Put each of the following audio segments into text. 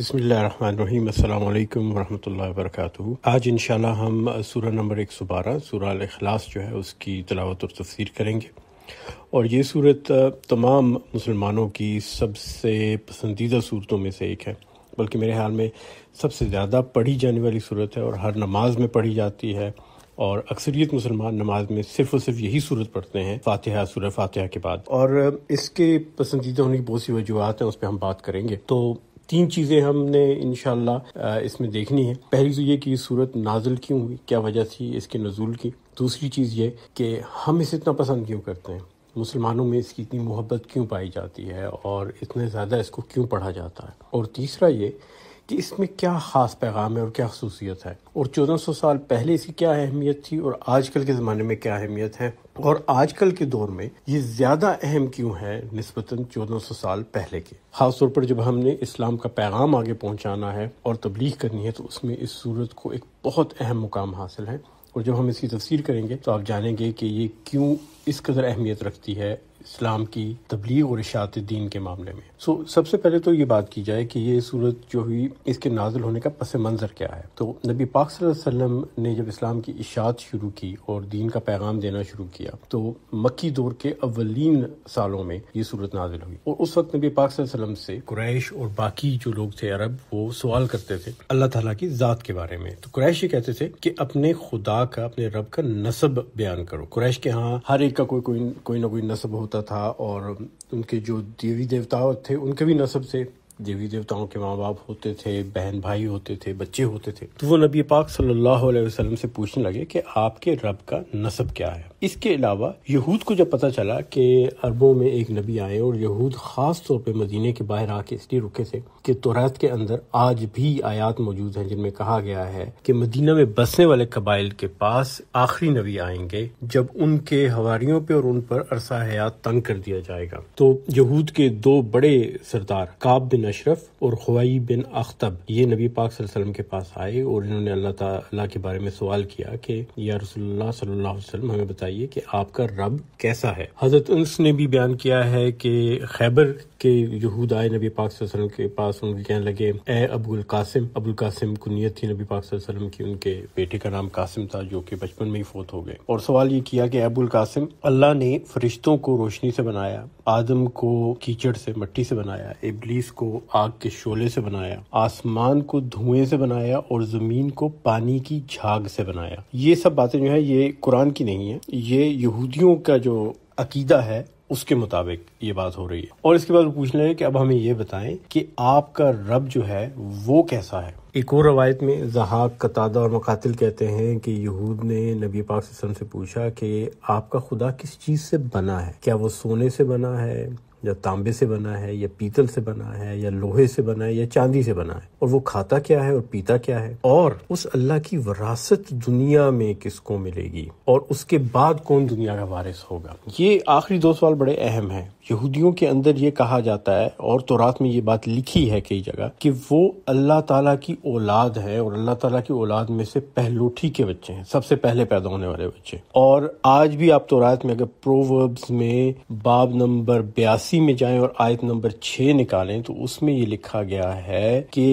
बसमीम् अल्लाम वरहमल वर्क आज इन हम सूरह नंबर एक सौ बारह सूरह अखलास जो है उसकी तलावत और तफसीर करेंगे और ये सूरत तमाम मुसलमानों की सबसे पसंदीदा सूरतों में से एक है बल्कि मेरे ख्याल में सबसे ज़्यादा पढ़ी जाने वाली सूरत है और हर नमाज में पढ़ी जाती है और अक्सरियत मुसलमान नमाज में सिर्फ और सिर्फ यही सूरत पढ़ते हैं फातिहा सूरह फातिहा के बाद और इसके पसंदीदा होने की बहुत सी वजूहत हैं उस पर हम बात करेंगे तो तीन चीज़ें हमने इन इसमें देखनी है पहली तो ये कि सूरत नाजुल क्यों हुई क्या वजह थी इसके नजूल की दूसरी चीज़ ये कि हम इसे इतना पसंद क्यों करते हैं मुसलमानों में इसकी इतनी मोहब्बत क्यों पाई जाती है और इतने ज़्यादा इसको क्यों पढ़ा जाता है और तीसरा ये कि इसमें क्या ख़ास पैगाम है और क्या खसूसियत है और चौदह सौ साल पहले इसकी क्या अहमियत थी और आजकल के ज़माने में क्या अहमियत है और आजकल के दौर में ये ज़्यादा अहम क्यों है नस्बता चौदह सौ साल पहले के ख़ास तौर पर जब हमने इस्लाम का पैगाम आगे पहुँचाना है और तबलीग करनी है तो उसमें इस सूरत को एक बहुत अहम मुकाम हासिल है और जब हम इसकी तफसर करेंगे तो आप जानेंगे कि ये क्यों इस कदर अहमियत रखती है इस्लाम की तबलीग और इशात दीन के मामले में सो so, सबसे पहले तो ये बात की जाए कि ये सूरत जो हुई इसके नाजिल होने का पस मंज़र क्या है तो नबी पाक वसल्लम ने जब इस्लाम की इशात शुरू की और दीन का पैगाम देना शुरू किया तो मक्की दौर के अवलिन सालों में ये सूरत नाजिल हुई और उस वक्त नबी पाक वसल्लम से कुरैश और बाकी जो लोग थे अरब वो सवाल करते थे अल्लाह ताला की ज़ात के बारे में तो कुरैश ये कहते थे कि अपने खुदा का अपने रब का नसब बयान करो कुरैश के यहाँ हर एक का कोई कोई कोई ना कोई नसब हो होता था और उनके जो देवी देवता थे उनके भी नसब से देवी देवताओं के माँ बाप होते थे बहन भाई होते थे बच्चे होते थे तो वो नबी पाक सल्लल्लाहु अलैहि वसल्लम से पूछने लगे कि आपके रब का नसब क्या है इसके अलावा यहूद को जब पता चला कि अरबों में एक नबी आए और यहूद ख़ास तौर पे मदीने के बाहर आके इसलिए रुके थे कि तोरात के अंदर आज भी आयात मौजूद हैं जिनमें कहा गया है कि मदीना में बसने वाले कबाइल के पास आखिरी नबी आएंगे जब उनके हवारियों पे और उन पर अरसा हयात तंग कर दिया जाएगा तो यहूद के दो बड़े सरदार काब बिन अशरफ और खवाई बिन अख्तब ये नबी पाक सल्लम के पास आए और इन्होंने अल्लाह तला के बारे में सवाल किया कि या रसोल्ला सल्लाम हमें बताया बताइए कि आपका रब कैसा है हजरत उन्स ने भी बयान किया है कि खैबर के यहूद आए नबी पाक वसल्लम के पास उनके कहने लगे ए अबुल कासिम अबुल कासिम कुनीत थी नबी पाक वसल्लम की उनके बेटे का नाम कासिम था जो कि बचपन में ही फोत हो गए और सवाल ये किया कि अबुल कासिम अल्लाह ने फरिश्तों को रोशनी से बनाया आदम को कीचड़ से मट्टी से बनाया इबलीस को आग के शोले से बनाया आसमान को धुएं से बनाया और जमीन को पानी की झाग से बनाया ये सब बातें जो है ये कुरान की नहीं है ये यहूदियों का जो अकीदा है उसके मुताबिक ये बात हो रही है और इसके बाद पूछ रहे हैं कि अब हमें ये बताएं कि आपका रब जो है वो कैसा है एक और रवायत में जहाक कतादा और मकातिल कहते हैं कि यहूद ने नबी पाक से पूछा कि आपका खुदा किस चीज़ से बना है क्या वो सोने से बना है या तांबे से बना है या पीतल से बना है या लोहे से बना है या चांदी से बना है और वो खाता क्या है और पीता क्या है और उस अल्लाह की वरासत दुनिया में किसको मिलेगी और उसके बाद कौन दुनिया का वारिस होगा ये आखिरी दो सवाल बड़े अहम हैं यहूदियों के अंदर ये कहा जाता है और तो रात में ये बात लिखी है कई जगह कि वो अल्लाह ताला की औलाद है और अल्लाह ताला की औलाद में से पहलोठी के बच्चे हैं सबसे पहले पैदा होने वाले बच्चे और आज भी आप तो रात में अगर प्रोवर्ब्स में बाब नंबर बयासी में जाएं और आयत नंबर छः निकालें तो उसमें ये लिखा गया है कि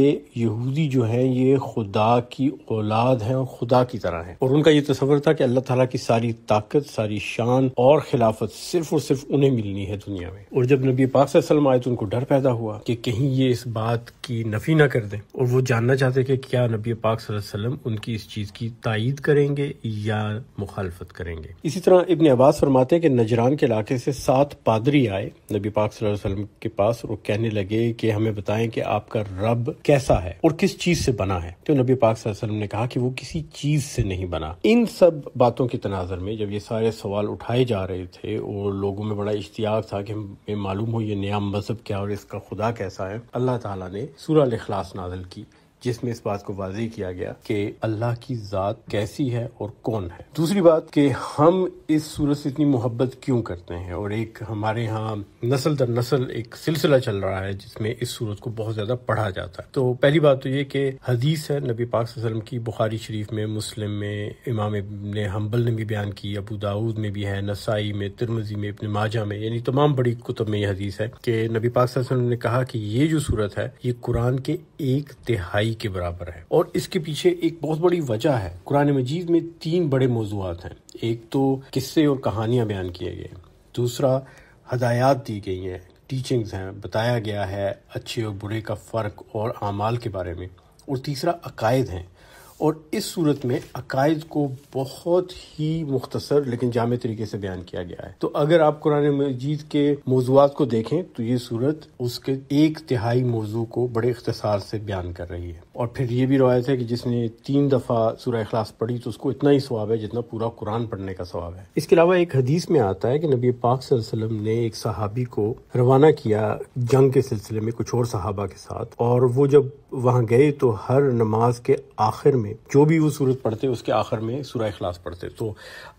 यहूदी जो है ये खुदा की औलाद है और खुदा की तरह है और उनका ये तस्वर था कि अल्लाह तला की सारी ताकत सारी शान और खिलाफत सिर्फ और सिर्फ उन्हें मिलनी है दुनिया दुनिया में और जब नबी पाक सल्लम आए तो उनको डर पैदा हुआ कि कहीं ये इस बात की नफी ना कर दें और वो जानना चाहते कि क्या नबी पाक वसल्लम उनकी इस चीज़ की तायद करेंगे या मुखालफत करेंगे इसी तरह इबन अब्बास फरमाते हैं कि नजरान के इलाके से सात पादरी आए नबी पाक वसल्लम के पास और कहने लगे कि हमें बताएं कि आपका रब कैसा है और किस चीज़ से बना है तो नबी पाक वसल्लम ने कहा कि वो किसी चीज़ से नहीं बना इन सब बातों के तनाजर में जब ये सारे सवाल उठाए जा रहे थे और लोगों में बड़ा इश्तियाक था कि हमें मालूम हो ये नया मजहब क्या और इसका खुदा कैसा है अल्लाह ताला ने सूरह अखलास नाजल की जिसमें इस बात को वाजे किया गया कि अल्लाह की ज़ात कैसी है और कौन है दूसरी बात कि हम इस सूरत से इतनी मोहब्बत क्यों करते हैं और एक हमारे यहाँ नस्ल दर नस्ल एक सिलसिला चल रहा है जिसमें इस सूरत को बहुत ज़्यादा पढ़ा जाता है तो पहली बात तो ये कि हदीस है नबी पाक वसलम की बुखारी शरीफ में मुस्लिम में इमाम ने हम्बल ने भी बयान की अबू दाऊद में भी है नसाई में तिरमजी में अपने माजा में यानी तमाम बड़ी कुतुब में यह हदीस है कि नबी पाक वसलम ने कहा कि ये जो सूरत है ये कुरान के एक तिहाई के बराबर है और इसके पीछे एक बहुत बड़ी वजह है कुरान मजीद में तीन बड़े मौजूद हैं एक तो किस्से और कहानियां बयान किए गए दूसरा हदायत दी गई हैं टीचिंग्स हैं बताया गया है अच्छे और बुरे का फ़र्क और अमाल के बारे में और तीसरा अकायद हैं और इस सूरत में अकायद को बहुत ही मुख्तसर लेकिन जाम तरीके से बयान किया गया है तो अगर आप कुरान मजीद के मौजूद को देखें तो ये सूरत उसके एक तिहाई मौजू को बड़े इख्तसार से बयान कर रही है और फिर ये भी रवायत है कि जिसने तीन दफ़ा सूर्य अखलास पढ़ी तो उसको इतना ही स्वाब है जितना पूरा कुरान पढ़ने का स्वाब है इसके अलावा एक हदीस में आता है कि नबी पाक वसल्लम ने एक सहाबी को रवाना किया जंग के सिलसिले में कुछ और सहाबा के साथ और वो जब वहाँ गए तो हर नमाज के आखिर में जो भी वो सूरत पढ़ते उसके आखिर में सूर्य अखलास पढ़ते तो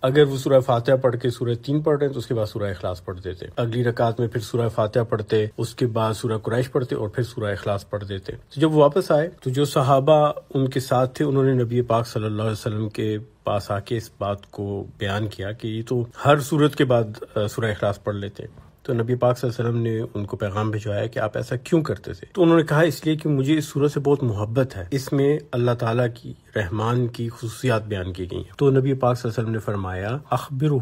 अगर वो सूर्य फातह पढ़ के सूर्य तीन पढ़ रहे तो उसके बाद सूर्य अखलास पढ़ देते अगली रकात में फिर सूर्य फातह पढ़ते उसके बाद सूर्य कुरैश पढ़ते और फिर सूर्य अखलास पढ़ देते तो जब वापस आए तो जो सहाबा उनके साथ थे उन्होंने नबी पाक सल्लल्लाहु अलैहि वसल्लम के पास आके इस बात को बयान किया कि ये तो हर सूरत के बाद सुरह अखलास पढ़ लेते हैं तो नबी पाक वसल्लम ने उनको पैगाम भिजवाया कि आप ऐसा क्यों करते थे तो उन्होंने कहा इसलिए कि मुझे इस सूरत से बहुत मोहब्बत है इसमें अल्लाह ताला की रहमान की खसूसियात बयान की गई हैं तो नबी पाक वसल्लम ने फरमाया अखबिर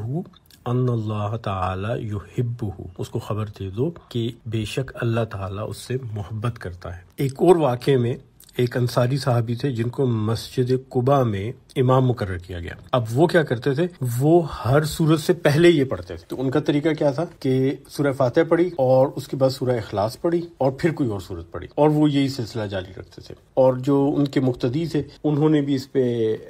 अल्लाह ताला युहिब्बुहु उसको खबर दे दो कि बेशक अल्लाह ताला उससे मोहब्बत करता है एक और वाक्य में एक अंसारी साहबी थे जिनको मस्जिद कुबा में इमाम मुकर किया गया अब वो क्या करते थे वो हर सूरत से पहले ये पढ़ते थे तो उनका तरीका क्या था कि सूर्य फातह पढ़ी और उसके बाद सूर्य अखलास पढ़ी और फिर कोई और सूरत पढ़ी और वो यही सिलसिला जारी रखते थे और जो उनके मुख्तदी थे उन्होंने भी इस पे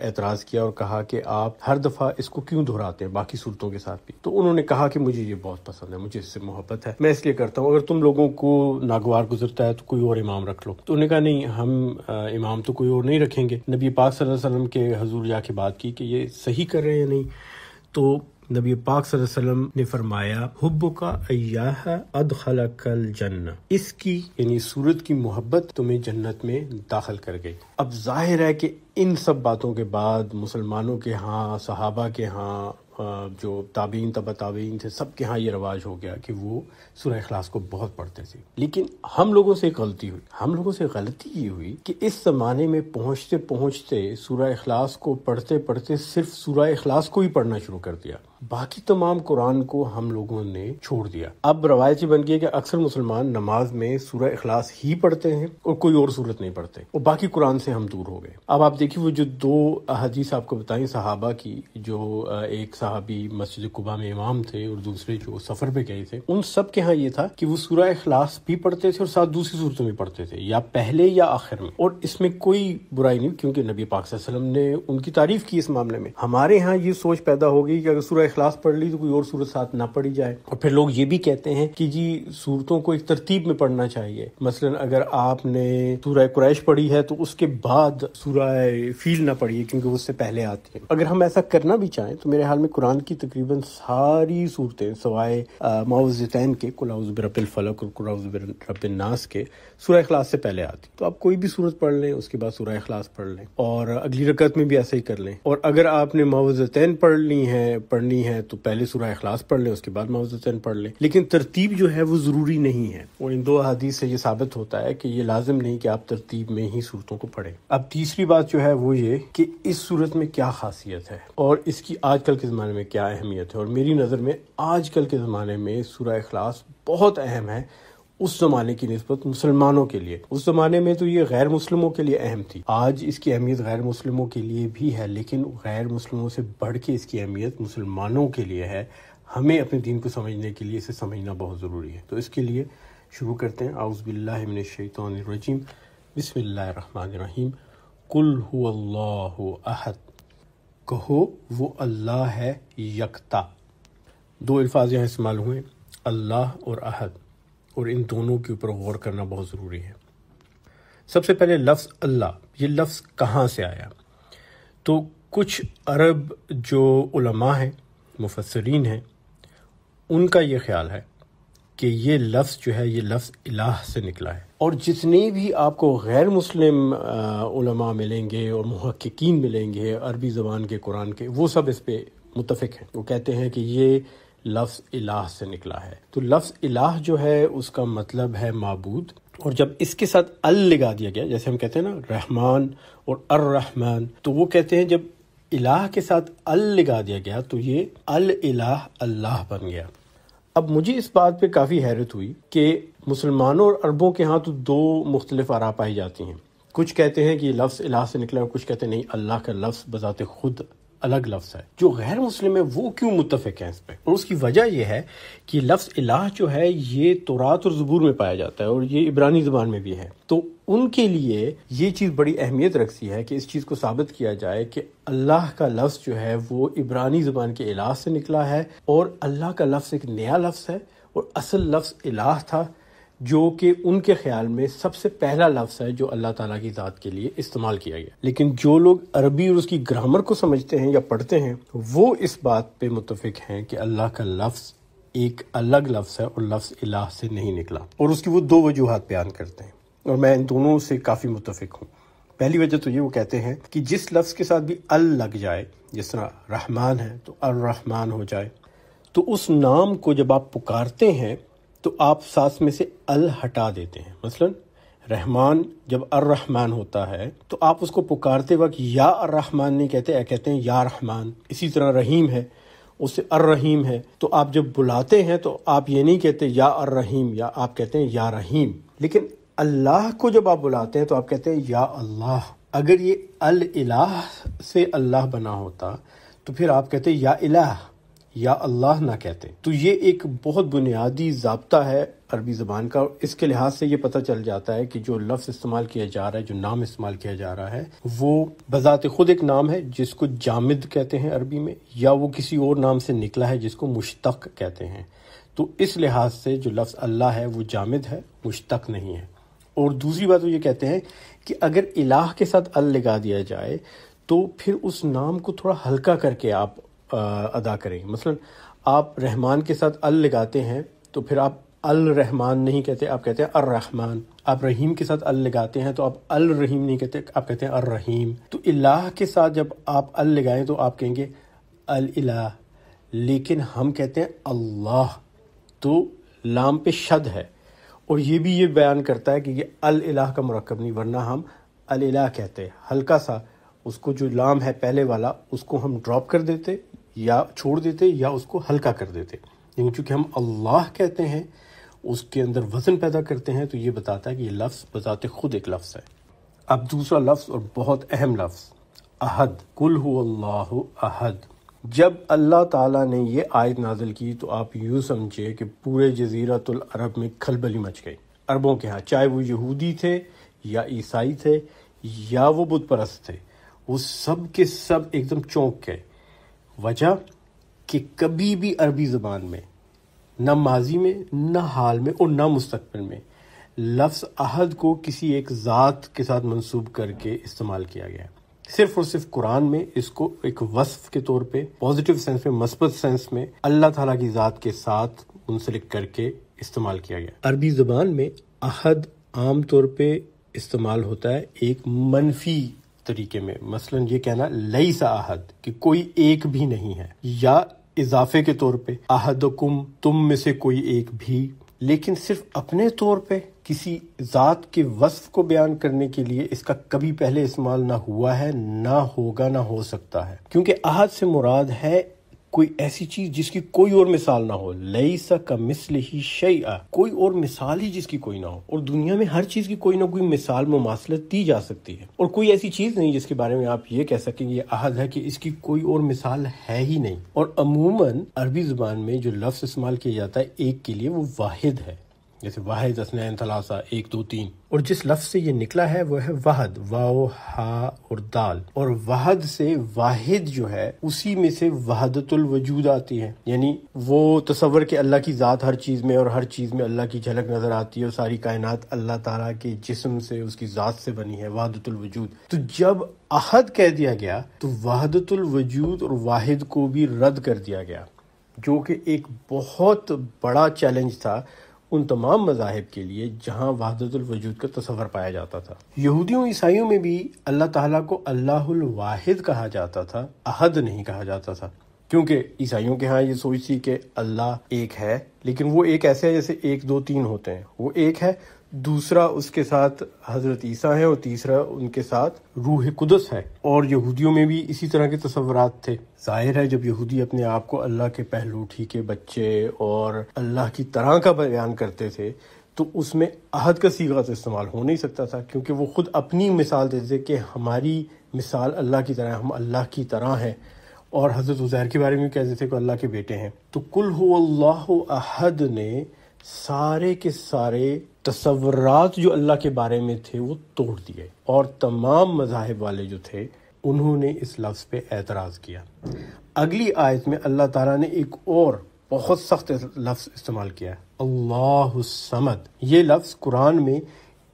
एतराज किया और कहा कि आप हर दफा इसको क्यों दोहराते हैं बाकी सूरतों के साथ भी तो उन्होंने कहा कि मुझे ये बहुत पसंद है मुझे इससे मोहब्बत है मैं इसलिए करता हूँ अगर तुम लोगों को नागवार गुजरता है तो कोई और इमाम रख लो तो उन्होंने कहा नहीं हम इमाम तो कोई और नहीं रखेंगे नबी पाक सल्लल्लाहु अलैहि वसल्लम के हजूर हजूर जाके बात की कि ये सही कर रहे हैं या नहीं तो नबी पाक सल्लम ने फरमाया हुब का अयाह अदखला कल जन्ना इसकी यानी सूरत की मोहब्बत तुम्हें जन्नत में दाखिल कर गई अब जाहिर है कि इन सब बातों के बाद मुसलमानों के यहाँ सहाबा के यहाँ जो ताबीन तबा ताबीन थे सब के यहाँ ये रवाज हो गया कि वो सुरह अखलास को बहुत पढ़ते थे लेकिन हम लोगों से गलती हुई हम लोगों से गलती ये हुई कि इस ज़माने में पहुँचते पहुँचते सूर्य अखलास को पढ़ते पढ़ते सिर्फ सूर्य अखलास को ही पढ़ना शुरू कर दिया बाकी तमाम कुरान को हम लोगों ने छोड़ दिया अब रवायती बन गई कि अक्सर मुसलमान नमाज में सूर्य अखलास ही पढ़ते हैं और कोई और सूरत नहीं पढ़ते और बाकी कुरान से हम दूर हो गए अब आप देखिए वो जो दो हदीस आपको बताए सहाबा की जो एक सहाबी मस्जिद कुबा में इमाम थे और दूसरे जो सफर पे गए थे उन सब के यहाँ ये था कि वो सूर्य अखलास भी पढ़ते थे और साथ दूसरी सूरतों में पढ़ते थे या पहले या आखिर में और इसमें कोई बुराई नहीं क्योंकि नबी पाक ने उनकी तारीफ की इस मामले में हमारे यहाँ ये सोच पैदा हो गई कि अगर सूर्य इखलास पढ़ ली तो कोई और सूरत साथ ना पढ़ी जाए और फिर लोग ये भी कहते हैं कि जी सूरतों को एक तरतीब में पढ़ना चाहिए मसलन अगर आपने सूर्य कुरैश पढ़ी है तो उसके बाद सूर्य फील ना पढ़िए क्योंकि उससे पहले आती है अगर हम ऐसा करना भी चाहें तो मेरे हाल में कुरान की तकरीबन सारी सूरतें सवाए माउजतैन के कुलाउज बरबिल फलक और कुलाउज रबिन नास के सूर्य अखलास से पहले आती तो आप कोई भी सूरत पढ़ लें उसके बाद सूर्य अखलास पढ़ लें और अगली रकत में भी ऐसा ही कर लें और अगर आपने माउजैन पढ़ ली है पढ़नी पढ़नी है तो पहले सूर्य अखलास पढ़ लें उसके बाद मावजतन पढ़ लें लेकिन तरतीब जो है वो ज़रूरी नहीं है और इन दो अदीस से ये साबित होता है कि ये लाजम नहीं कि आप तरतीब में ही सूरतों को पढ़ें अब तीसरी बात जो है वो ये कि इस सूरत में क्या खासियत है और इसकी आजकल के ज़माने में क्या अहमियत है और मेरी नज़र में आजकल के ज़माने में सूर्य अखलास बहुत अहम है उस जमाने की नस्बत मुसलमानों के लिए उस जमाने में तो ये गैर मुस्लिमों के लिए अहम थी आज इसकी अहमियत गैर मुस्लिमों के लिए भी है लेकिन गैर मुस्लिमों से बढ़ के इसकी अहमियत मुसलमानों के लिए है हमें अपने दीन को समझने के लिए इसे समझना बहुत ज़रूरी है तो इसके लिए शुरू करते हैं आउज़बिल्लिमिनशैतरजीम बसमीम कुल अहद कहो वो अल्लाह है यकता दो अल्फाज यहाँ इस्तेमाल हुए अल्लाह और अहद और इन दोनों के ऊपर गौर करना बहुत ज़रूरी है सबसे पहले लफ्ज़ अल्लाह ये लफ्ज़ कहाँ से आया तो कुछ अरब जो उलमा हैं मुफसरीन हैं उनका ये ख्याल है कि ये लफ्ज़ जो है ये लफ्ज़ इलाह से निकला है और जितने भी आपको गैर मुस्लिम उलमा मिलेंगे और महक्कीन मिलेंगे अरबी ज़बान के कुरान के वो सब इस पर मुतफ़ हैं वो कहते हैं कि ये लफ्ज़ इलाह से निकला है तो लफ्ज़ इलाह जो है उसका मतलब है मबूद और जब इसके साथ अल लगा दिया गया जैसे हम कहते हैं ना रहमान और अर रहमान तो वो कहते हैं जब इलाह के साथ अल लगा दिया गया तो ये अल इलाह अल्लाह बन गया अब मुझे इस बात पे काफ़ी हैरत हुई कि मुसलमानों और अरबों के यहाँ तो दो मुख्तलिफ आरा पाई जाती हैं कुछ कहते हैं कि लफ्ज़ इलाह से निकला और कुछ कहते हैं नहीं अल्लाह का लफ्ज़ बजाते खुद अलग लफ्ज है जो गैर मुस्लिम है वो क्यों मुतफिक है इस पर और उसकी वजह यह है कि लफ्ज इलाह जो है ये तोरात और जबूर में पाया जाता है और ये इबरानी जबान में भी है तो उनके लिए ये चीज़ बड़ी अहमियत रखती है कि इस चीज़ को साबित किया जाए कि अल्लाह का लफ्ज़ जो है वो इबरानी ज़बान के इलाह से निकला है और अल्लाह का लफ्ज़ एक नया लफ्ज़ है और असल लफ्ज़ इलाह था जो कि उनके ख्याल में सबसे पहला लफ्ज़ है जो अल्लाह ताला की ज़ात के लिए इस्तेमाल किया गया लेकिन जो लोग अरबी और उसकी ग्रामर को समझते हैं या पढ़ते हैं वो इस बात पे मुतफिक हैं कि अल्लाह का लफ्ज़ एक अलग लफ्ज़ है और लफ्ज़ इलाह से नहीं निकला और उसकी वो दो वजूहत बयान करते हैं और मैं इन दोनों से काफ़ी मुतफिक हूँ पहली वजह तो ये वो कहते हैं कि जिस लफ्ज़ के साथ भी अल लग जाए जिस तरह रहमान है तो अर रहमान हो जाए तो उस नाम को जब आप पुकारते हैं तो आप सास में से अल हटा देते हैं मसलन मतलब रहमान जब अर रहमान होता है तो आप उसको पुकारते वक्त या अर रहमान नहीं कहते कहते हैं या रहमान इसी तरह रहीम है उससे अर रहीम है तो आप जब बुलाते हैं तो आप ये नहीं कहते या अर रहीम या आप कहते हैं या रहीम लेकिन अल्लाह को जब आप बुलाते हैं तो आप कहते हैं या अल्लाह अगर ये अल इलाह से अल्लाह बना होता तो फिर आप कहते या इलाह या अल्लाह ना कहते तो ये एक बहुत बुनियादी जबता है अरबी ज़बान का इसके लिहाज से ये पता चल जाता है कि जो लफ्ज़ इस्तेमाल किया जा रहा है जो नाम इस्तेमाल किया जा रहा है वो बज़ात खुद एक नाम है जिसको जामिद कहते हैं अरबी में या वो किसी और नाम से निकला है जिसको मुश्तक कहते हैं तो इस लिहाज से जो लफ्ज़ अल्लाह है वो जामिद है मुश्तक नहीं है और दूसरी बात वो ये कहते हैं कि अगर इलाह के साथ अल लगा दिया जाए तो फिर उस नाम को थोड़ा हल्का करके आप अदा करें मसलन आप रहमान के साथ अल लगाते हैं तो फिर आप अल रहमान नहीं कहते आप कहते हैं अर रहमान आप रहीम के साथ अल लगाते हैं तो आप अल रहीम नहीं कहते आप कहते हैं अर रहीम तो इलाह के साथ जब आप अल लगाएं तो आप कहेंगे अल इलाह लेकिन हम कहते हैं अल्लाह तो लाम पे शद है और ये भी ये बयान करता है कि ये अल इलाह का मरकब नहीं वरना हम अल इलाह कहते हैं हल्का सा उसको जो लाम है पहले वाला उसको हम ड्रॉप कर देते या छोड़ देते या उसको हल्का कर देते लेकिन चूंकि हम अल्लाह कहते हैं उसके अंदर वज़न पैदा करते हैं तो ये बताता है कि ये लफ्ज़ बताते ख़ुद एक लफ्ज़ है अब दूसरा लफ्ज़ और बहुत अहम लफ्ज़ अहद कुल अल्लाह अहद जब अल्लाह ताला ने ये आयत नाजिल की तो आप यूँ समझे कि पूरे जजीरतुल अरब में खलबली मच गई अरबों के यहाँ चाहे वो यहूदी थे या ईसाई थे या वो बुत थे वो सब के सब एकदम चौंक गए वजह कि कभी भी अरबी ज़बान में न माजी में न हाल में और न मुस्तबिल में लफ्ज़ अहद को किसी एक ज़ात के साथ मंसूब करके इस्तेमाल किया गया सिर्फ और सिर्फ कुरान में इसको एक वस्फ के तौर पे पॉजिटिव सेंस में मस्बत सेंस में अल्लाह ताला की ज़ात के साथ मुंसलिक करके इस्तेमाल किया गया अरबी ज़बान में अहद आम तौर पे इस्तेमाल होता है एक मनफी तरीके में मसलन ये कहना लई सा अहद कि कोई एक भी नहीं है या इजाफे के तौर पे कुम तुम में से कोई एक भी लेकिन सिर्फ अपने तौर पे किसी ज़ात के वस्फ को बयान करने के लिए इसका कभी पहले इस्तेमाल ना हुआ है ना होगा ना हो सकता है क्योंकि आहद से मुराद है कोई ऐसी चीज जिसकी कोई और मिसाल ना हो लई सा का मिसल ही शई आ कोई और मिसाल ही जिसकी कोई ना हो और दुनिया में हर चीज की कोई ना कोई मिसाल मुमासलत दी जा सकती है और कोई ऐसी चीज नहीं जिसके बारे में आप ये कह सकें ये अहद है कि इसकी कोई और मिसाल है ही नहीं और अमूमन अरबी जुबान में जो लफ्ज इस्तेमाल किया जाता है एक के लिए वो वाहिद है जैसे वाहिद असनैन थलासा एक दो तीन और जिस लफ्ज से ये निकला है वो है वाहद वाओ हा और दाल और वाहद से वाहिद जो है उसी में से वहादतुल वजूद आती है यानी वो तस्वर के अल्लाह की ज़ात हर चीज़ में और हर चीज़ में अल्लाह की झलक नज़र आती है और सारी कायनात अल्लाह ताला के जिस्म से उसकी ज़ात से बनी है वहादतुल वजूद तो जब अहद कह दिया गया तो वहादतुल वजूद और वाहिद को भी रद्द कर दिया गया जो कि एक बहुत बड़ा चैलेंज था उन तमाम मजाहब के लिए जहाँ वजूद का तस्वर पाया जाता था यहूदियों ईसाइयों में भी अल्लाह ताला को अल्लाहुल वाहिद कहा जाता था अहद नहीं कहा जाता था क्योंकि ईसाइयों के यहाँ ये सोच थी कि अल्लाह एक है लेकिन वो एक ऐसे है जैसे एक दो तीन होते हैं वो एक है दूसरा उसके साथ हजरत ईसा है और तीसरा उनके साथ रूह कुदस है और यहूदियों में भी इसी तरह के तस्वरत थे जाहिर है जब यहूदी अपने आप को अल्लाह के पहलूठी के बच्चे और अल्लाह की तरह का बयान करते थे तो उसमें अहद का सीगा तो इस्तेमाल हो नहीं सकता था क्योंकि वो खुद अपनी मिसाल देते थे कि हमारी मिसाल अल्लाह की तरह हम अल्लाह की तरह हैं और हज़रत उज़ैर के बारे में कहते थे कि अल्लाह के बेटे हैं तो कुल अहद ने सारे के सारे तस्वरत जो अल्लाह के बारे में थे वो तोड़ दिए और तमाम मजाहब वाले जो थे उन्होंने इस लफ्ज़ पे एतराज़ किया अगली आयत में अल्लाह ताला ने एक और बहुत सख्त लफ्ज़ इस्तेमाल किया है अल्लाह समद ये लफ्ज़ कुरान में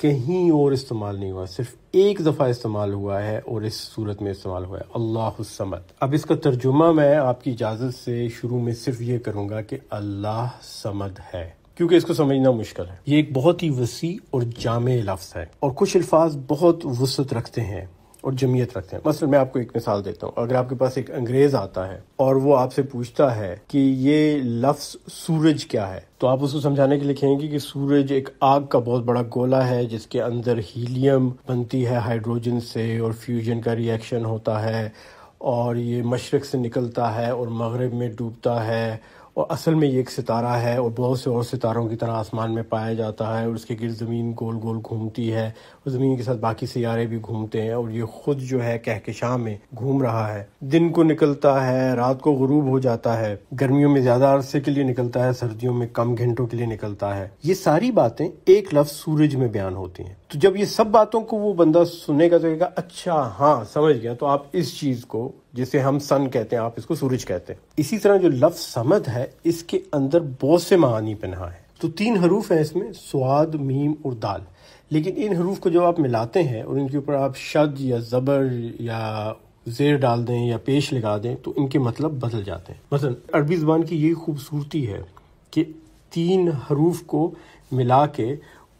कहीं और इस्तेमाल नहीं हुआ सिर्फ एक दफ़ा इस्तेमाल हुआ है और इस सूरत में इस्तेमाल हुआ है अल्लाह समद अब इसका तर्जुमा मैं आपकी इजाज़त से शुरू में सिर्फ ये करूँगा कि अल्लाह समद है क्योंकि इसको समझना मुश्किल है ये एक बहुत ही वसी और जाम लफ्ज़ है और कुछ अल्फाज बहुत वसत रखते हैं और जमीयत रखते हैं मसल मैं आपको एक मिसाल देता हूँ अगर आपके पास एक अंग्रेज आता है और वो आपसे पूछता है कि ये लफ्ज सूरज क्या है तो आप उसको समझाने के लिए कहेंगे कि सूरज एक आग का बहुत बड़ा गोला है जिसके अंदर हीलियम बनती है हाइड्रोजन से और फ्यूजन का रिएक्शन होता है और ये मशरक़ से निकलता है और मगरब में डूबता है और असल में ये एक सितारा है और बहुत से और सितारों की तरह आसमान में पाया जाता है और उसके गिर ज़मीन गोल गोल घूमती है और ज़मीन के साथ बाकी सियारे भी घूमते हैं और ये ख़ुद जो है कहकशां में घूम रहा है दिन को निकलता है रात को गरूब हो जाता है गर्मियों में ज़्यादा अरसे के लिए निकलता है सर्दियों में कम घंटों के लिए निकलता है ये सारी बातें एक लफ्ज़ सूरज में बयान होती हैं तो जब ये सब बातों को वो बंदा सुनेगा तो कहेगा अच्छा हाँ समझ गया तो आप इस चीज़ को जिसे हम सन कहते हैं आप इसको सूरज कहते हैं इसी तरह जो लफ समद है इसके अंदर बहुत से महानी पन्हा है तो तीन हरूफ हैं इसमें स्वाद मीम और दाल लेकिन इन हरूफ को जब आप मिलाते हैं और इनके ऊपर आप शद या ज़बर या जेर डाल दें या पेश लगा दें तो इनके मतलब बदल जाते हैं मसलन अरबी ज़बान की यही खूबसूरती है कि तीन हरूफ को मिला के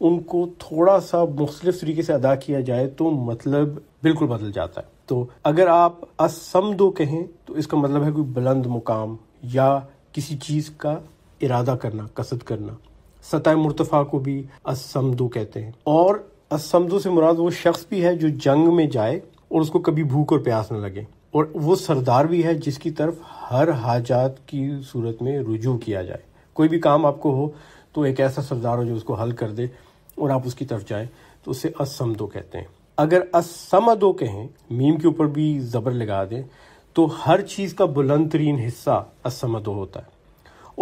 उनको थोड़ा सा मुख्तलिफ तरीके से अदा किया जाए तो मतलब बिल्कुल बदल जाता है तो अगर आप असमदो कहें तो इसका मतलब है कोई बुलंद मुकाम या किसी चीज़ का इरादा करना कसद करना सतह मुर्तफ़ा को भी असमदो कहते हैं और असमदो से मुराद वो शख्स भी है जो जंग में जाए और उसको कभी भूख और प्यास न लगे और वो सरदार भी है जिसकी तरफ हर हाजात की सूरत में रुजू किया जाए कोई भी काम आपको हो तो एक ऐसा सरदार हो जो उसको हल कर दे और आप उसकी तरफ जाएं तो उसे असमदो कहते हैं अगर असमदो के मीम के ऊपर भी ज़बर लगा दें तो हर चीज़ का बुलंद तरीन हिस्सा असमदो होता है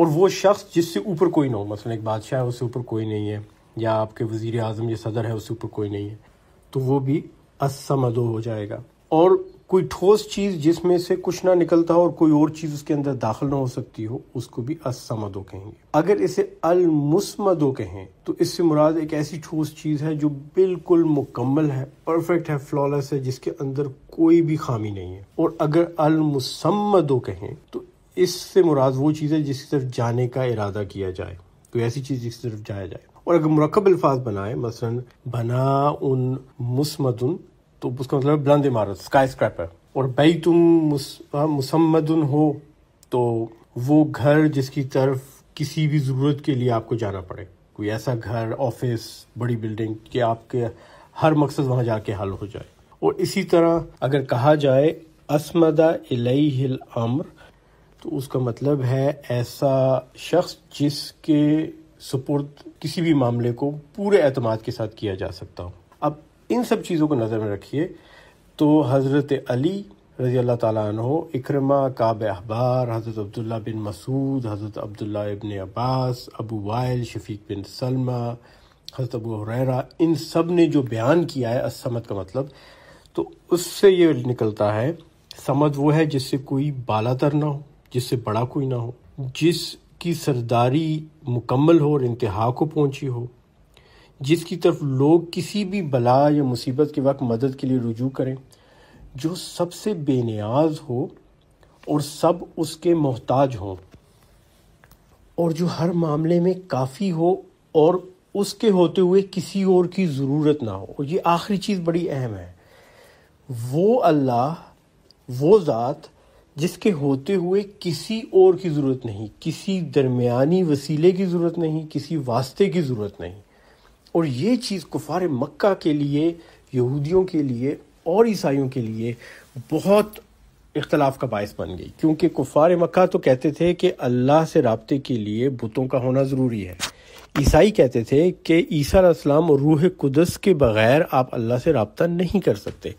और वो शख्स जिससे ऊपर कोई ना हो मसलन एक बादशाह है उससे ऊपर कोई नहीं है या आपके वज़ी अजम या सदर है उससे ऊपर कोई नहीं है तो वो भी असमदो हो जाएगा और कोई ठोस चीज़ जिसमें से कुछ ना निकलता हो और कोई और चीज़ उसके अंदर दाखिल ना हो सकती हो उसको भी असमदो कहेंगे अगर इसे अलमुसमदो कहें तो इससे मुराद एक ऐसी ठोस चीज़ है जो बिल्कुल मुकम्मल है परफेक्ट है फ्लॉलेस है जिसके अंदर कोई भी खामी नहीं है और अगर अलमुसमदो कहें तो इससे मुराद वो चीज़ है जिसकी तरफ जाने का इरादा किया जाए कोई तो ऐसी चीज़ जिसकी तरफ जाया जाए और अगर मरकब अल्फाज बनाए मसलन बना उन मुसमदन तो उसका मतलब बुलंद इमारत स्काई स्क्रैपर और भाई तुम मुसमदन मुसम्मदन हो तो वो घर जिसकी तरफ किसी भी ज़रूरत के लिए आपको जाना पड़े कोई ऐसा घर ऑफिस बड़ी बिल्डिंग कि आपके हर मकसद वहाँ जाके हल हो जाए और इसी तरह अगर कहा जाए असमदा हिल अम्र तो उसका मतलब है ऐसा शख्स जिसके सुपुर्द किसी भी मामले को पूरे अतमाद के साथ किया जा सकता हो इन सब चीज़ों को नज़र में रखिए तो हज़रत अली रज़ी अल्लाह तहो इकरमा काब अहबार हज़रत अब्दुल्ला बिन मसूद हज़रत Abdullah ibn Abbas Abu Wail Shafiq bin Salama हज़रत अबू हुररा इन सब ने जो बयान किया है असमत का मतलब तो उससे ये निकलता है समद वो है जिससे कोई बाला तर ना हो जिससे बड़ा कोई ना हो जिसकी सरदारी मुकम्मल हो और इंतहा को पहुंची हो जिसकी तरफ लोग किसी भी बला या मुसीबत के वक्त मदद के लिए रुजू करें जो सबसे बेनियाज हो और सब उसके मोहताज हों और जो हर मामले में काफ़ी हो और उसके होते हुए किसी और की ज़रूरत ना हो और ये आखिरी चीज़ बड़ी अहम है वो अल्लाह वो ज़ात जिसके होते हुए किसी और की ज़रूरत नहीं किसी दरमियानी वसीले की ज़रूरत नहीं किसी वास्ते की ज़रूरत नहीं और ये चीज़ कुफार मक्का के लिए यहूदियों के लिए और ईसाइयों के लिए बहुत इख्तलाफ का बायस बन गई क्योंकि कुफार मक्का तो कहते थे कि अल्लाह से रबते के लिए बुतों का होना ज़रूरी है ईसाई कहते थे कि ईसा और रूह कुदस के बग़ैर आप अल्लाह से रबता नहीं कर सकते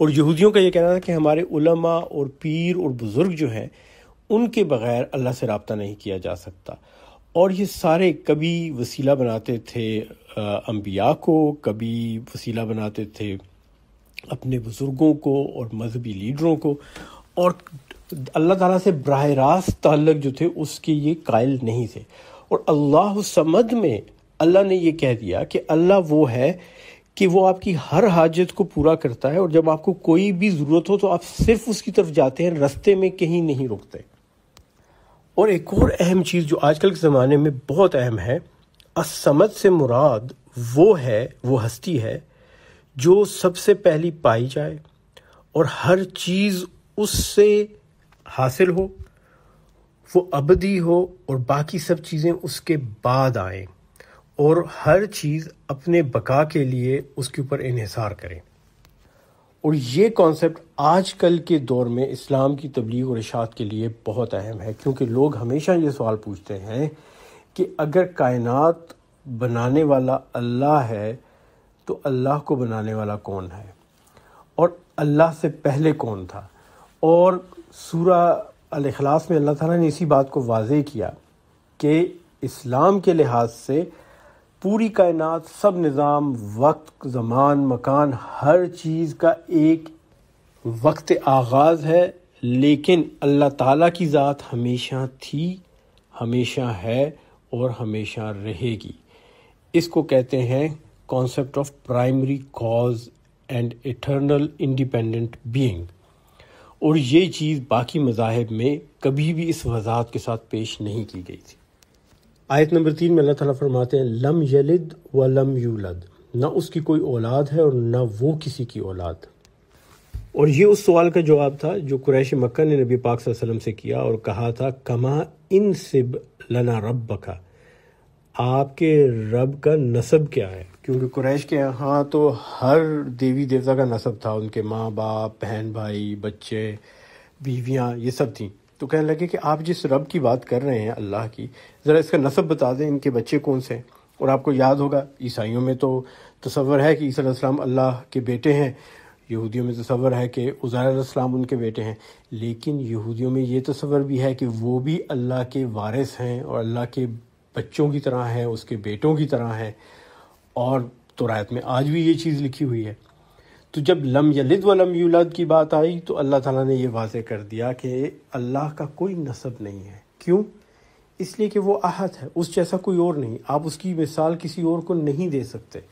और यहूदियों का ये कहना था कि हमारे उलमा और पीर और बुज़ुर्ग जो हैं उनके बग़ैर अल्लाह से रबता नहीं किया जा सकता और ये सारे कभी वसीला बनाते थे अम्बिया को कभी वसीला बनाते थे अपने बुज़ुर्गों को और मजहबी लीडरों को और अल्लाह ताला से बरह रास्त तल्लक जो थे उसके ये कायल नहीं थे और अल्लाह समद में अल्लाह ने ये कह दिया कि अल्लाह वो है कि वो आपकी हर हाजत को पूरा करता है और जब आपको कोई भी ज़रूरत हो तो आप सिर्फ उसकी तरफ जाते हैं रस्ते में कहीं नहीं रुकते और एक और अहम चीज़ जो आजकल के ज़माने में बहुत अहम है असमझ से मुराद वो है वो हस्ती है जो सबसे पहली पाई जाए और हर चीज़ उससे हासिल हो वो अबदी हो और बाकी सब चीज़ें उसके बाद आए और हर चीज़ अपने बका के लिए उसके ऊपर इहसार करें और ये कॉन्सेप्ट आजकल के दौर में इस्लाम की तबलीग और इशात के लिए बहुत अहम है क्योंकि लोग हमेशा ये सवाल पूछते हैं कि अगर कायनात बनाने वाला अल्लाह है तो अल्लाह को बनाने वाला कौन है और अल्लाह से पहले कौन था और सूरा अलखलास में अल्लाह ताला ने इसी बात को वाजे किया कि इस्लाम के लिहाज से पूरी कायनात सब निज़ाम वक्त ज़मान मकान हर चीज़ का एक वक्त आगाज़ है लेकिन अल्लाह ताला की ज़ात हमेशा थी हमेशा है और हमेशा रहेगी इसको कहते हैं concept of primary cause and eternal independent being और ये चीज़ बाकी मजाहब में कभी भी इस वजात के साथ पेश नहीं की गई थी आयत नंबर तीन में अल्लाह ताला फरमाते हैं लम यलिद व लम यूलद ना उसकी कोई औलाद है और ना वो किसी की औलाद और ये उस सवाल का जवाब था जो कुरैश मक्का ने नबी पाक वसल्लम से किया और कहा था कमा इन सिब लना रब का आपके रब का नसब क्या है क्योंकि कुरैश के यहाँ तो हर देवी देवता का नसब था उनके माँ बाप बहन भाई बच्चे बीवियाँ ये सब थी तो कहने लगे कि आप जिस रब की बात कर रहे हैं अल्लाह की ज़रा इसका नसब बता दें इनके बच्चे कौन से और आपको याद होगा ईसाइयों में तो तस्वर है कि ईसा अल्लाह के बेटे हैं यहूदियों में तस्वर है कि उज़ैरसलाम उनके बेटे हैं लेकिन यहूदियों में ये तस्वर भी है कि वो भी अल्लाह के वारिस हैं और अल्लाह के बच्चों की तरह हैं उसके बेटों की तरह हैं और तो रायत में आज भी ये चीज़ लिखी हुई है तो जब लम यलिद व लम यूलद की बात आई तो अल्लाह ताला ने यह वाज कर दिया कि अल्लाह का कोई नसब नहीं है क्यों इसलिए कि वो आहत है उस जैसा कोई और नहीं आप उसकी मिसाल किसी और को नहीं दे सकते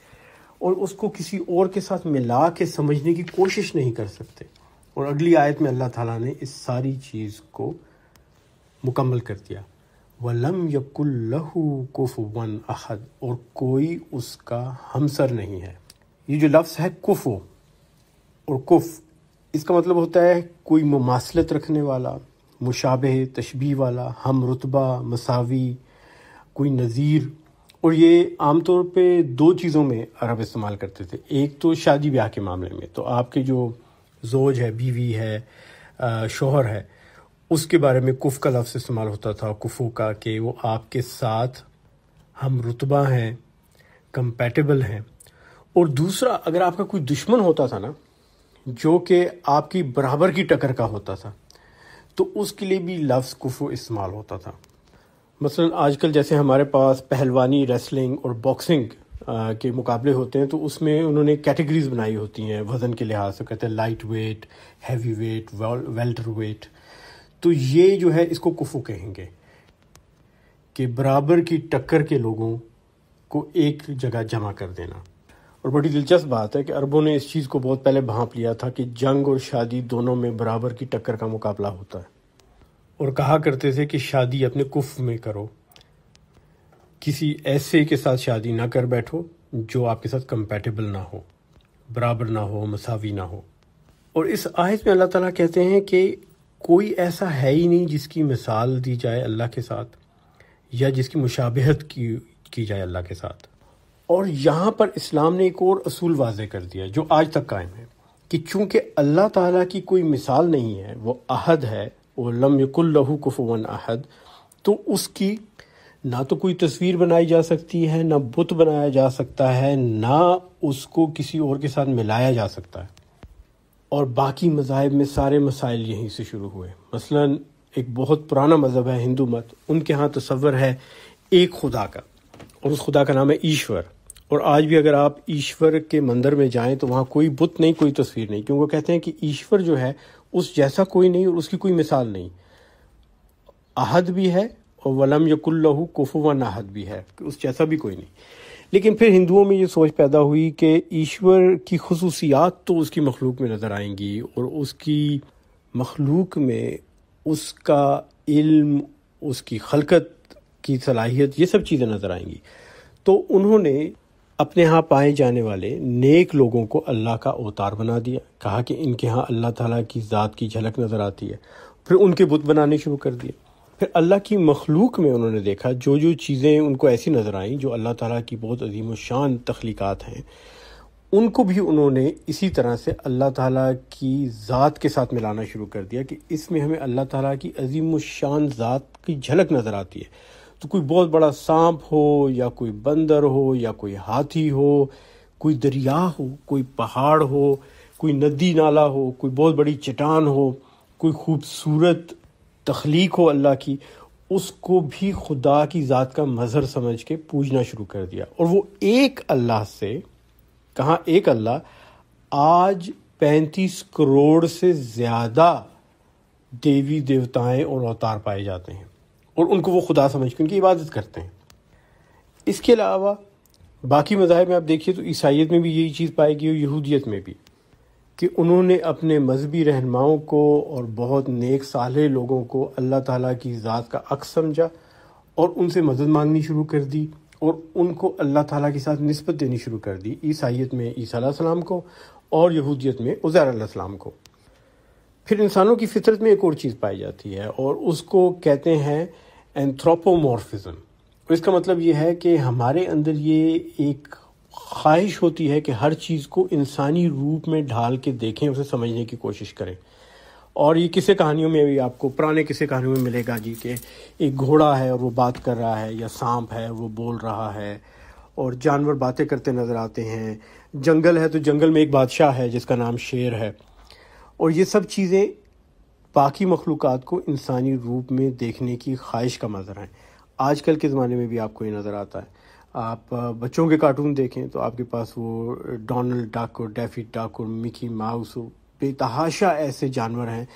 और उसको किसी और के साथ मिला के समझने की कोशिश नहीं कर सकते और अगली आयत में अल्लाह ताला ने इस सारी चीज़ को मुकम्मल कर दिया वलम यकुल्लहू कुफ वन अहद और कोई उसका हमसर नहीं है ये जो लफ्ज़ है कुफ़ो और कुफ़ इसका मतलब होता है कोई ममासलत रखने वाला मुशाबे तशबी वाला हम रुतबा मसावी कोई नज़ीर और ये आमतौर पे दो चीज़ों में अरब इस्तेमाल करते थे एक तो शादी ब्याह के मामले में तो आपके जो जोज है बीवी है शोहर है उसके बारे में कुफ़ का लफ्ज़ इस्तेमाल होता था कुफ़ू का कि वो आपके साथ हम रुतबा हैं कंपेटेबल हैं और दूसरा अगर आपका कोई दुश्मन होता था ना जो कि आपकी बराबर की टक्कर का होता था तो उसके लिए भी लफ्ज़ कुफो इस्तेमाल होता था मसलन आजकल जैसे हमारे पास पहलवानी रेसलिंग और बॉक्सिंग के मुकाबले होते हैं तो उसमें उन्होंने कैटेगरीज बनाई होती हैं वज़न के लिहाज से कहते हैं light weight heavy weight welter weight तो ये जो है इसको कुफू कहेंगे कि बराबर की टक्कर के लोगों को एक जगह जमा कर देना और बड़ी दिलचस्प बात है कि अरबों ने इस चीज़ को बहुत पहले भांप लिया था कि जंग और शादी दोनों में बराबर की टक्कर का मुकाबला होता है और कहा करते थे कि शादी अपने कुफ में करो किसी ऐसे के साथ शादी ना कर बैठो जो आपके साथ कंपैटिबल ना हो बराबर ना हो मसावी ना हो और इस आयत में अल्लाह ताला कहते हैं कि कोई ऐसा है ही नहीं जिसकी मिसाल दी जाए अल्लाह के साथ या जिसकी मुशाबहत की की जाए अल्लाह के साथ और यहाँ पर इस्लाम ने एक और असूल वाज कर दिया जो आज तक कायम है कि चूंकि अल्लाह ताला की कोई मिसाल नहीं है वो अहद है वलम यकुल्लहू अहद तो उसकी ना तो कोई तस्वीर बनाई जा सकती है ना बुत बनाया जा सकता है ना उसको किसी और के साथ मिलाया जा सकता है और बाकी मज़ाहब में सारे मसाइल यहीं से शुरू हुए मसलन एक बहुत पुराना मज़हब है हिंदू मत उनके यहाँ तस्वर है एक खुदा का और उस खुदा का नाम है ईश्वर और आज भी अगर आप ईश्वर के मंदिर में जाएं तो वहाँ कोई बुत नहीं कोई तस्वीर नहीं क्योंकि कहते हैं कि ईश्वर जो है उस जैसा कोई नहीं और उसकी कोई मिसाल नहीं अहद भी है और वलम यकुल्लहू कुफुवन अहद भी है उस जैसा भी कोई नहीं लेकिन फिर हिंदुओं में ये सोच पैदा हुई कि ईश्वर की खसूसियात तो उसकी मखलूक में नज़र आएंगी और उसकी मखलूक में उसका इल्म उसकी खलकत की सलाहियत ये सब चीज़ें नज़र आएंगी तो उन्होंने अपने यहाँ पाए जाने वाले नेक लोगों को अल्लाह का अवतार बना दिया कहा कि इनके यहाँ अल्लाह ताला की ज़ात की झलक नज़र आती है फिर उनके बुत बनाने शुरू कर दिए फिर अल्लाह की मखलूक में उन्होंने देखा जो जो चीज़ें उनको ऐसी नज़र आईं जो अल्लाह ताला की बहुत अजीम शान तख्लीक़ात हैं उनको भी उन्होंने इसी तरह से अल्लाह ताला की ज़ात के साथ मिलाना शुरू कर दिया कि इसमें हमें अल्लाह ताला की अजीम शान ज़ात की झलक नज़र आती है तो कोई बहुत बड़ा सांप हो या कोई बंदर हो या कोई हाथी हो कोई दरिया हो कोई पहाड़ हो कोई नदी नाला हो कोई बहुत बड़ी चट्टान हो कोई खूबसूरत तख्लीक हो अल्लाह की उसको भी खुदा की ज़ात का मज़हर समझ के पूजना शुरू कर दिया और वो एक अल्लाह से कहाँ एक अल्लाह आज पैंतीस करोड़ से ज़्यादा देवी देवताएं और अवतार पाए जाते हैं और उनको वो खुदा समझ के उनकी इबादत करते हैं इसके अलावा बाकी मज़ाहब में आप देखिए तो ईसाइत में भी यही चीज़ पाएगी और यहूदियत में भी कि उन्होंने अपने मजहबी रहनुमाओं को और बहुत नेक साले लोगों को अल्लाह ताला की ज़ात का अक्स समझा और उनसे मदद मांगनी शुरू कर दी और उनको अल्लाह ताला के साथ नस्बत देनी शुरू कर दी ईसाइत में ईसा सलाम को और यहूदियत में उज़ैर सलाम को फिर इंसानों की फितरत में एक और चीज़ पाई जाती है और उसको कहते हैं एंथ्रोपोमॉर्फिज्म इसका मतलब यह है कि हमारे अंदर ये एक ख्वाहिश होती है कि हर चीज़ को इंसानी रूप में ढाल के देखें उसे समझने की कोशिश करें और ये किसी कहानियों में भी आपको पुराने किसी कहानियों में मिलेगा जी के एक घोड़ा है और वो बात कर रहा है या सांप है वो बोल रहा है और जानवर बातें करते नज़र आते हैं जंगल है तो जंगल में एक बादशाह है जिसका नाम शेर है और ये सब चीज़ें बाकी मखलूक को इंसानी रूप में देखने की ख्वाहिश का मज़र है आजकल के ज़माने में भी आपको ये नज़र आता है आप बच्चों के कार्टून देखें तो आपके पास वो डोनल्ड डक और डेफी डक और मिकी माउस बेतहाशा ऐसे जानवर हैं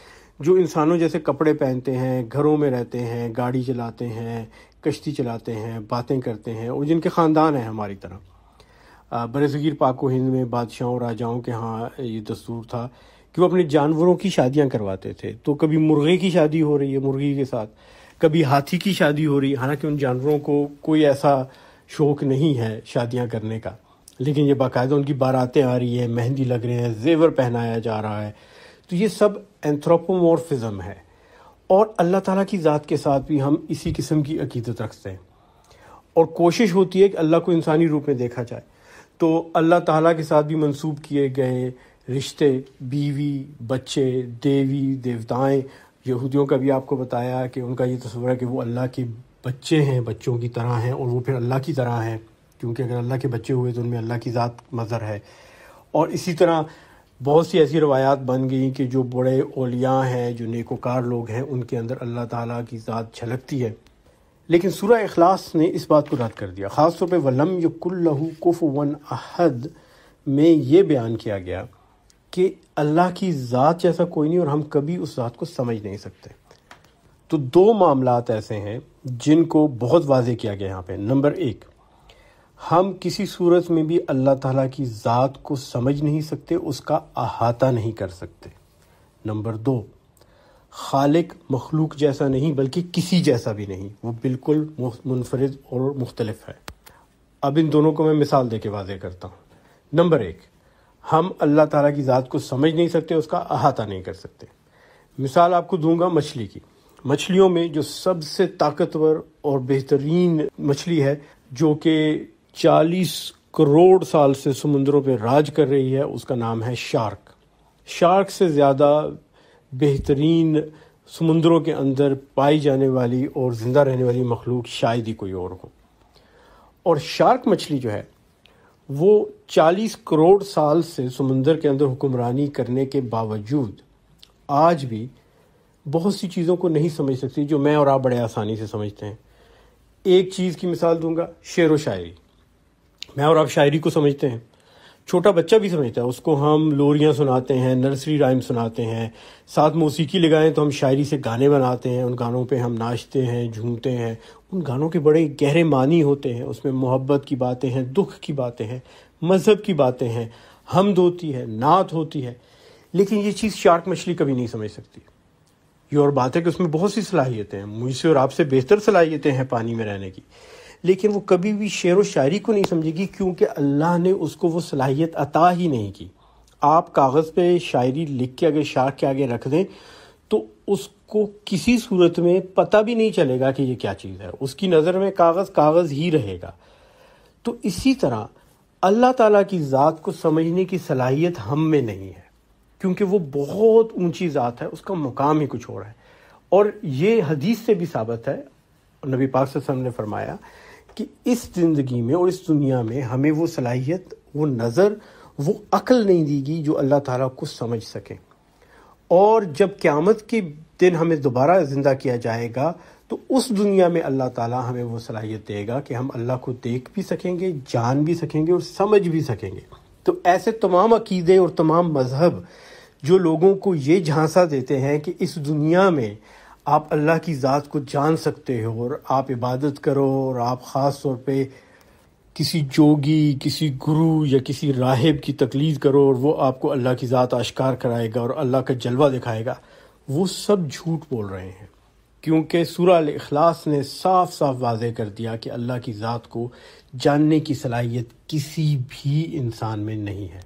जो इंसानों जैसे कपड़े पहनते हैं घरों में रहते हैं गाड़ी चलाते हैं कश्ती चलाते हैं बातें करते हैं और जिनके ख़ानदान हैं हमारी तरह बर पाको हिंद में बादशाहों राजाओं के यहाँ ये दस्तूर था कि वो अपने जानवरों की शादियां करवाते थे तो कभी मुर्गे की शादी हो रही है मुर्गी के साथ कभी हाथी की शादी हो रही है हालांकि उन जानवरों को कोई ऐसा शौक नहीं है शादियां करने का लेकिन ये बाकायदा उनकी बारातें आ रही है मेहंदी लग रहे हैं जेवर पहनाया जा रहा है तो ये सब एंथ्रोपोमॉर्फिज़म है और अल्लाह ताला की ज़ात के साथ भी हम इसी किस्म की अकीदत रखते हैं और कोशिश होती है कि अल्लाह को इंसानी रूप में देखा जाए तो अल्लाह ताला के साथ भी मंसूब किए गए रिश्ते बीवी बच्चे देवी देवताएं यहूदियों का भी आपको बताया कि उनका ये तस्वर है कि वो अल्लाह के बच्चे हैं बच्चों की तरह हैं और वो फिर अल्लाह की तरह हैं क्योंकि अगर अल्लाह के बच्चे हुए तो उनमें अल्लाह की ज़ात मज़र है और इसी तरह बहुत सी ऐसी रवायात बन गई कि जो बड़े ओलिया हैं जो नेकोकार लोग हैं उनके अंदर अल्लाह ताला की ज़ात झलकती है लेकिन सूर्य अखलास ने इस बात को रद्द कर दिया ख़ासतौर पर वलम यकुल्लहू कुफ वन अहद में ये बयान किया गया कि अल्लाह की ज़ात जैसा कोई नहीं और हम कभी उस ज़ात को समझ नहीं सकते तो दो मामला ऐसे हैं जिनको बहुत वाजे किया गया यहाँ पे नंबर एक हम किसी सूरत में भी अल्लाह ताला की ज़ात को समझ नहीं सकते उसका अहाता नहीं कर सकते नंबर दो खालिक मखलूक जैसा नहीं बल्कि किसी जैसा भी नहीं वो बिल्कुल मुनफरद और मुख्तलफ है अब इन दोनों को मैं मिसाल दे के वाजे करता हूँ नंबर एक हम अल्लाह ताला की ज़ात को समझ नहीं सकते उसका अहाता नहीं कर सकते मिसाल आपको दूंगा मछली की मछलियों में जो सबसे ताकतवर और बेहतरीन मछली है जो कि 40 करोड़ साल से समुद्रों पर राज कर रही है उसका नाम है शार्क शार्क से ज़्यादा बेहतरीन समुद्रों के अंदर पाई जाने वाली और ज़िंदा रहने वाली मखलूक शायद ही कोई और हो और शार्क मछली जो है वो चालीस करोड़ साल से समुंदर के अंदर हुक्मरानी करने के बावजूद आज भी बहुत सी चीज़ों को नहीं समझ सकती जो मैं और आप बड़े आसानी से समझते हैं एक चीज़ की मिसाल दूंगा शेर व शायरी मैं और आप शायरी को समझते हैं छोटा बच्चा भी समझता है उसको हम लोरियाँ सुनाते हैं नर्सरी राइम सुनाते हैं साथ मौसीकी लगाएं तो हम शायरी से गाने बनाते हैं उन गानों पे हम नाचते हैं झूमते हैं उन गानों के बड़े गहरे मानी होते हैं उसमें मोहब्बत की बातें हैं दुख की बातें हैं मज़हब की बातें हैं हमद होती है नात होती है लेकिन ये चीज़ शार्क मछली कभी नहीं समझ सकती ये और बात है कि उसमें बहुत सी सलाहियतें हैं मुझसे और आपसे बेहतर सलाहियतें हैं पानी में रहने की लेकिन वो कभी भी शेर व शायरी को नहीं समझेगी क्योंकि अल्लाह ने उसको वो सलाहियत अता ही नहीं की आप कागज़ पे शायरी लिख के अगर शार के आगे रख दें तो उसको किसी सूरत में पता भी नहीं चलेगा कि ये क्या चीज़ है उसकी नज़र में कागज़ कागज़ ही रहेगा तो इसी तरह अल्लाह ताला की ज़ात को समझने की सलाहियत हम में नहीं है क्योंकि वो बहुत ऊंची ज़ात है उसका मुकाम ही कुछ और है और ये हदीस से भी साबित है नबी पाक वसल्लम ने फरमाया कि इस ज़िंदगी में और इस दुनिया में हमें वो सलाहियत वो नज़र वो अकल नहीं देगी जो अल्लाह ताला को समझ सके और जब क़्यामत के दिन हमें दोबारा ज़िंदा किया जाएगा तो उस दुनिया में अल्लाह ताला हमें वो सलाहियत देगा कि हम अल्लाह को देख भी सकेंगे जान भी सकेंगे और समझ भी सकेंगे तो ऐसे तमाम अकीदे और तमाम मज़हब जो लोगों को ये झांसा देते हैं कि इस दुनिया में आप अल्लाह की ज़ात को जान सकते हो और आप इबादत करो और आप ख़ास तौर पे किसी जोगी किसी गुरु या किसी राहिब की तकलीद करो और वो आपको अल्लाह की ज़ात आश्कार कराएगा और अल्लाह का जलवा दिखाएगा वो सब झूठ बोल रहे हैं क्योंकि सूरह अखलास ने साफ साफ वाजे कर दिया कि अल्लाह की ज़ात को जानने की सलाहियत किसी भी इंसान में नहीं है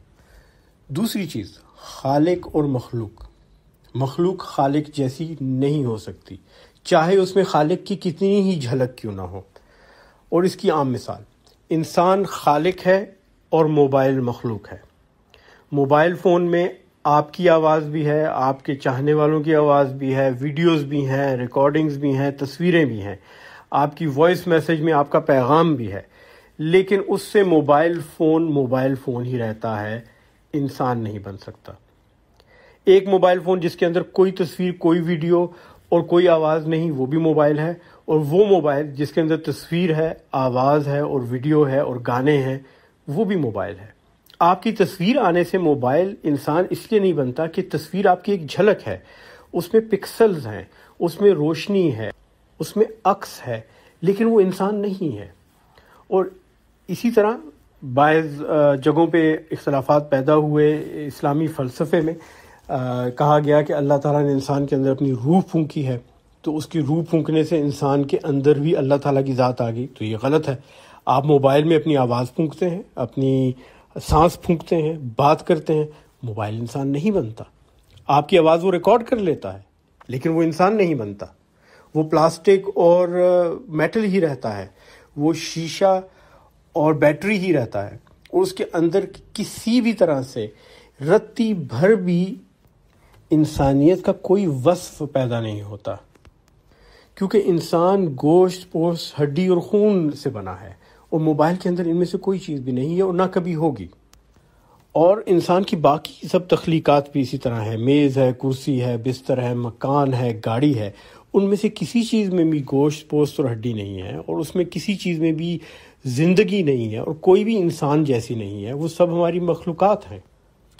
दूसरी चीज़ खालिक और मखलूक मखलूक खालिक जैसी नहीं हो सकती चाहे उसमें खालिक की कितनी ही झलक क्यों ना हो और इसकी आम मिसाल इंसान खालिक है और मोबाइल मखलूक है मोबाइल फ़ोन में आपकी आवाज़ भी है आपके चाहने वालों की आवाज़ भी है वीडियोस भी हैं रिकॉर्डिंग्स भी हैं तस्वीरें भी हैं आपकी वॉइस मैसेज में आपका पैगाम भी है लेकिन उससे मोबाइल फ़ोन मोबाइल फ़ोन ही रहता है इंसान नहीं बन सकता एक मोबाइल फ़ोन जिसके अंदर कोई तस्वीर कोई वीडियो और कोई आवाज़ नहीं वो भी मोबाइल है और वो मोबाइल जिसके अंदर तस्वीर है आवाज़ है और वीडियो है और गाने हैं वो भी मोबाइल है आपकी तस्वीर आने से मोबाइल इंसान इसलिए नहीं बनता कि तस्वीर आपकी एक झलक है उसमें पिक्सल्स हैं उसमें रोशनी है उसमें अक्स है लेकिन वो इंसान नहीं है और इसी तरह बाज़ जगहों पे इख्लाफात पैदा हुए इस्लामी फ़लसफ़े में कहा गया कि अल्लाह ताला ने इंसान के अंदर अपनी रूह फूंकी है तो उसकी रूह फूंकने से इंसान के अंदर भी अल्लाह ताला की ज़ात आ गई तो ये गलत है आप मोबाइल में अपनी आवाज़ फूंकते हैं अपनी सांस फूंकते हैं बात करते हैं मोबाइल इंसान नहीं बनता आपकी आवाज़ वो रिकॉर्ड कर लेता है लेकिन वो इंसान नहीं बनता वो प्लास्टिक और मेटल ही रहता है वो शीशा और बैटरी ही रहता है और उसके अंदर किसी भी तरह से रत्ती भर भी इंसानियत का कोई वस्फ पैदा नहीं होता क्योंकि इंसान गोश्त पोश हड्डी और खून से बना है और मोबाइल के अंदर इनमें से कोई चीज़ भी नहीं है और ना कभी होगी और इंसान की बाकी सब तख्लीक़ात भी इसी तरह है मेज़ है कुर्सी है बिस्तर है मकान है गाड़ी है उनमें से किसी चीज़ में भी गोश्त पोस्त और हड्डी नहीं है और उसमें किसी चीज़ में भी ज़िंदगी नहीं है और कोई भी इंसान जैसी नहीं है वो सब हमारी मखलूक़ात हैं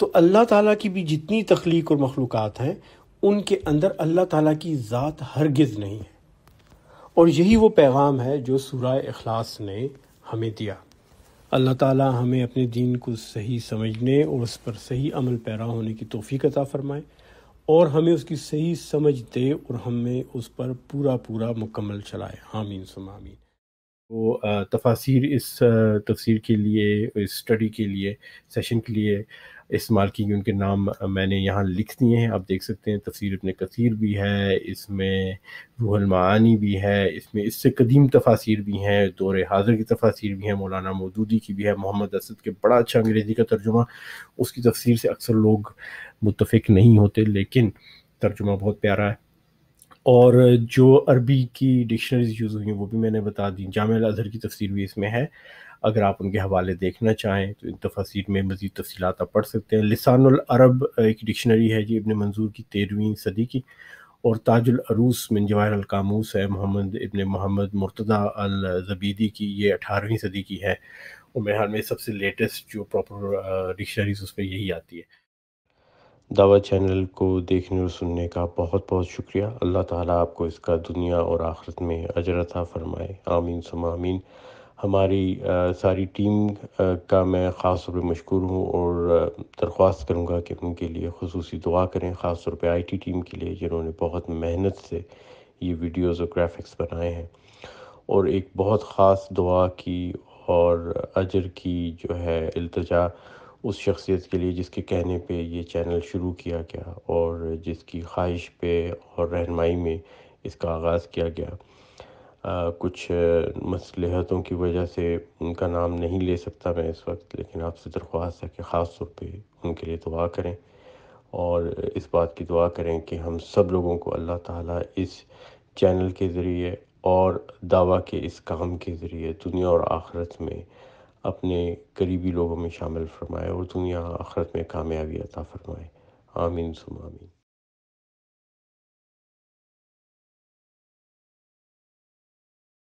तो अल्लाह ताला की भी जितनी तख्लीक और मखलूक हैं उनके अंदर अल्लाह ताला की ज़ात हरगिज़ नहीं है और यही वो पैगाम है जो सूरह अखलास ने हमें दिया अल्लाह ताला हमें अपने दीन को सही समझने और उस पर सही अमल पैरा होने की तोफ़ी अता फ़रमाए और हमें उसकी सही समझ दे और हमें उस पर पूरा पूरा मुकम्मल चलाए हामीन सुम आमीन तो तफासिर इस तफसीर के लिए इस स्टडी के लिए सेशन के लिए इस्तेमाल की गई उनके नाम मैंने यहाँ लिख दिए हैं आप देख सकते हैं तफसीर इबन कसीर भी है इसमें रूहलमानी भी है इसमें इससे कदीम तफासिर भी हैं दौर हाजिर की तफासिर भी हैं मौलाना मदूदी की भी है मोहम्मद असद के बड़ा अच्छा अंग्रेज़ी का तर्जुमा उसकी तफसीर से अक्सर लोग मुतफिक नहीं होते लेकिन तर्जुमा बहुत प्यारा है और जो अरबी की डिक्शनरीज यूज़ हुई हैं वो भी मैंने बता दी जाम अजहर की तफसीर भी इसमें है अगर आप उनके हवाले देखना चाहें तो इन तफासिर में मज़ीद तफसी आप पढ़ सकते हैं अरब एक डिक्शनरी है जी इबन मंजूर की तेरहवीं सदी की और ताजुल अरूस मिन जवाहर अलकामूस है मोहम्मद इबन मोहम्मद मुर्तदा अल जबीदी की ये अठारहवीं सदी की है और मेरे हाल में सबसे लेटेस्ट जो प्रॉपर डिक्शनरीज उस पर यही आती है दावा चैनल को देखने और सुनने का बहुत बहुत शुक्रिया अल्लाह ताला आपको इसका दुनिया और आखिरत में अजरता फ़रमाए आमीन आमीन हमारी सारी टीम का मैं ख़ास तौर पर मशहूर हूँ और दरख्वास्त करूँगा कि उनके लिए खसूसी दुआ करें ख़ास तौर पर आई टी टीम के लिए जिन्होंने बहुत मेहनत से ये वीडियोज़ और ग्राफिक्स बनाए हैं और एक बहुत ख़ास दुआ की और अजर की जो है अल्तजा उस शख्सियत के लिए जिसके कहने पे ये चैनल शुरू किया गया और जिसकी ख्वाहिश पे और रहनमाई में इसका आगाज़ किया गया कुछ मसलहतों की वजह से उनका नाम नहीं ले सकता मैं इस वक्त लेकिन आपसे दरख्वास्त है कि ख़ास तौर पर उनके लिए दुआ करें और इस बात की दुआ करें कि हम सब लोगों को अल्लाह ताला इस चैनल के ज़रिए और दावा के इस काम के ज़रिए दुनिया और आखरत में अपने करीबी लोगों में शामिल फरमाए और दुनिया आखरत में कामयाबी अता फरमाए आमीन सुम